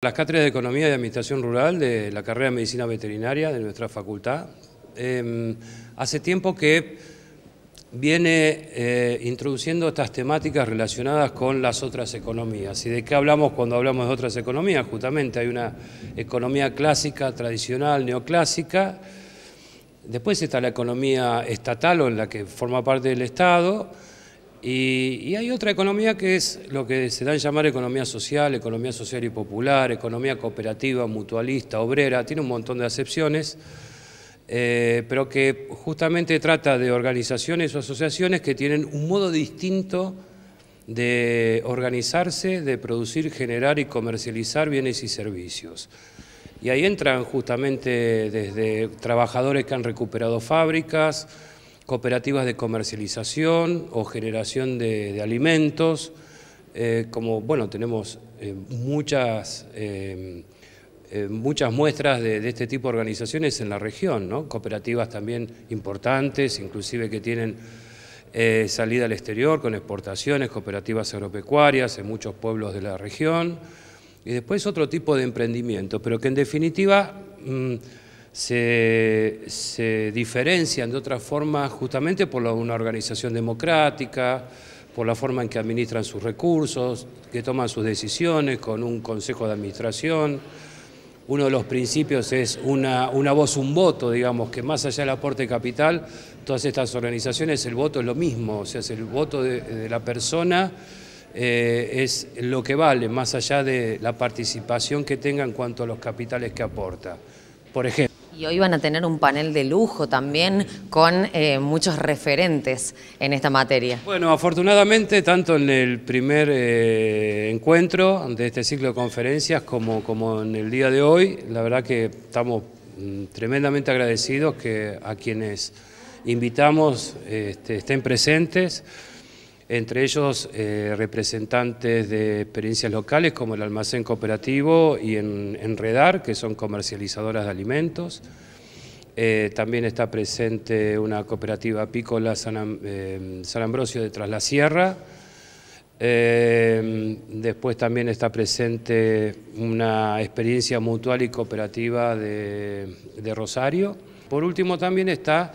Las cátedras de Economía y Administración Rural de la carrera de Medicina Veterinaria de nuestra facultad. Em, hace tiempo que viene eh, introduciendo estas temáticas relacionadas con las otras economías. ¿Y de qué hablamos cuando hablamos de otras economías? Justamente hay una economía clásica, tradicional, neoclásica. Después está la economía estatal o en la que forma parte del Estado y, hay otra economía que es lo que se da a llamar economía social, economía social y popular, economía cooperativa, mutualista, obrera, tiene un montón de acepciones, eh, pero que justamente trata de organizaciones o asociaciones que tienen un modo distinto de organizarse, de producir, generar y comercializar bienes y servicios. Y ahí entran justamente desde trabajadores que han recuperado fábricas, cooperativas de comercialización o generación de, alimentos, eh, como bueno, tenemos eh, muchas, eh, muchas muestras de, este tipo de organizaciones en la región, ¿no? cooperativas también importantes, inclusive que tienen salida al exterior con exportaciones, cooperativas agropecuarias en muchos pueblos de la región, y después otro tipo de emprendimiento, pero que en definitiva... Mm, se, diferencian de otra forma justamente por una organización democrática, por la forma en que administran sus recursos, que toman sus decisiones con un consejo de administración. Uno de los principios es una, una voz, un voto, digamos, que más allá del aporte de capital, todas estas organizaciones, el voto es lo mismo, o sea, es el voto de, la persona eh, es lo que vale, más allá de la participación que tenga en cuanto a los capitales que aporta. Por ejemplo, y hoy van a tener un panel de lujo también con eh, muchos referentes en esta materia. Bueno, afortunadamente, tanto en el primer eh, encuentro de este ciclo de conferencias como, como en el día de hoy, la verdad que estamos mm, tremendamente agradecidos que a quienes invitamos este, estén presentes entre ellos eh, representantes de experiencias locales como el Almacén Cooperativo y Enredar, que son comercializadoras de alimentos. Eh, también está presente una cooperativa apícola San, eh, Ambrosio de Tras la Sierra. después también está presente una experiencia mutual y cooperativa de Rosario. Por último también está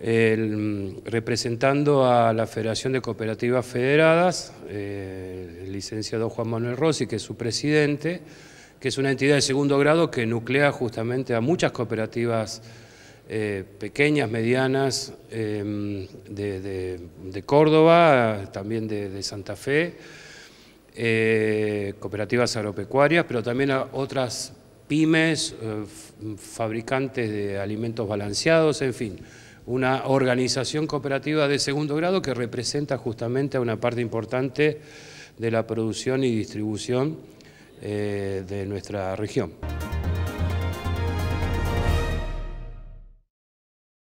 Mm, representando a la Federación de Cooperativas Federadas, eh, el licenciado Juan Manuel Rossi, que es su presidente, que es una entidad de segundo grado que nuclea justamente a muchas cooperativas eh, pequeñas, medianas, em, de, Córdoba, también de, de Santa Fe, eh, cooperativas agropecuarias, pero también a otras pymes, fabricantes de alimentos balanceados, en fin una organización cooperativa de segundo grado que representa justamente a una parte importante de la producción y distribución eh, de nuestra región.